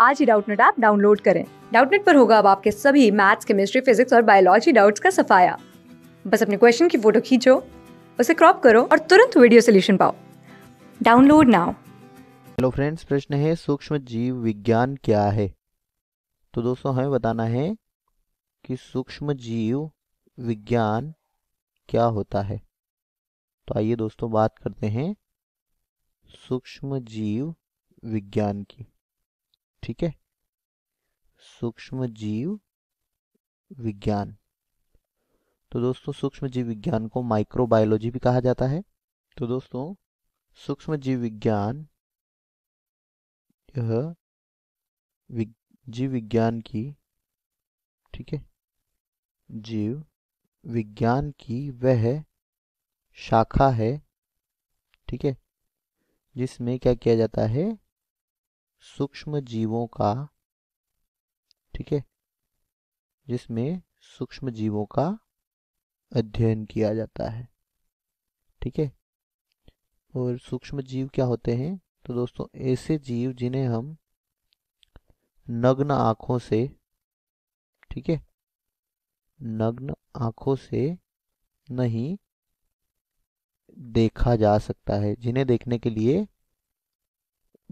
आज ही Doubtnut app download करें डाउटनेट पर होगा अब आपके सभी मैथ्स केमिस्ट्री फिजिक्स और बायोलॉजी डाउट्स का सफाया बस अपने क्वेश्चन की फोटो खींचो उसे क्रॉप करो और तुरंत वीडियो सोल्यूशन पाओ डाउनलोड नाउ हेलो फ्रेंड्स प्रश्न है सूक्ष्म जीव विज्ञान क्या है तो दोस्तों हमें बताना है कि सूक्ष्म जीव विज्ञान क्या होता है तो आइए दोस्तों बात करते हैं सूक्ष्म जीव विज्ञान की ठीक है सूक्ष्म जीव विज्ञान तो दोस्तों सूक्ष्म जीव विज्ञान को माइक्रोबायोलॉजी भी कहा जाता है तो दोस्तों सूक्ष्म जीव विज्ञान यह जीव विज्ञान की ठीक है जीव विज्ञान की वह शाखा है ठीक है जिसमें क्या किया जाता है सूक्ष्म जीवों का ठीक है जिसमें सूक्ष्म जीवों का अध्ययन किया जाता है ठीक है और सूक्ष्म जीव क्या होते हैं तो दोस्तों ऐसे जीव जिन्हें हम नग्न आंखों से ठीक है नग्न आंखों से नहीं देखा जा सकता है जिन्हें देखने के लिए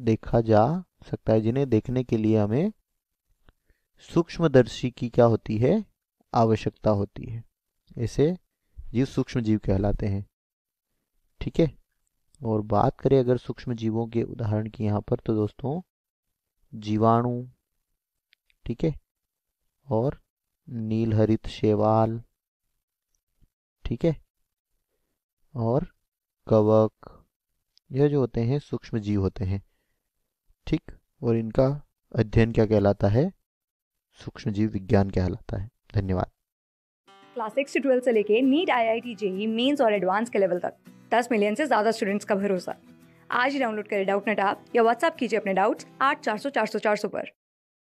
देखा जा सकता है जिन्हें देखने के लिए हमें सूक्ष्मदर्शी की क्या होती है आवश्यकता होती है इसे जीव सूक्ष्म जीव कहलाते हैं ठीक है और बात करें अगर सूक्ष्म जीवों के उदाहरण की यहाँ पर तो दोस्तों जीवाणु ठीक है और नीलहरित शेवाल ठीक है और कवक यह जो होते हैं सूक्ष्म जीव होते हैं ठीक और इनका अध्ययन क्या कहलाता है सूक्ष्म जीव विज्ञान कहलाता है धन्यवाद क्लास सिक्स से ट्वेल्थ से लेके NEET I I T JEE Mains और एडवांस के लेवल तक दस मिलियन से ज्यादा स्टूडेंट्स का भरोसा आज ही डाउनलोड करें डाउट नेट या व्हाट्सअप कीजिए अपने डाउट्स आठ चार सौ चार सौ चार सौ पर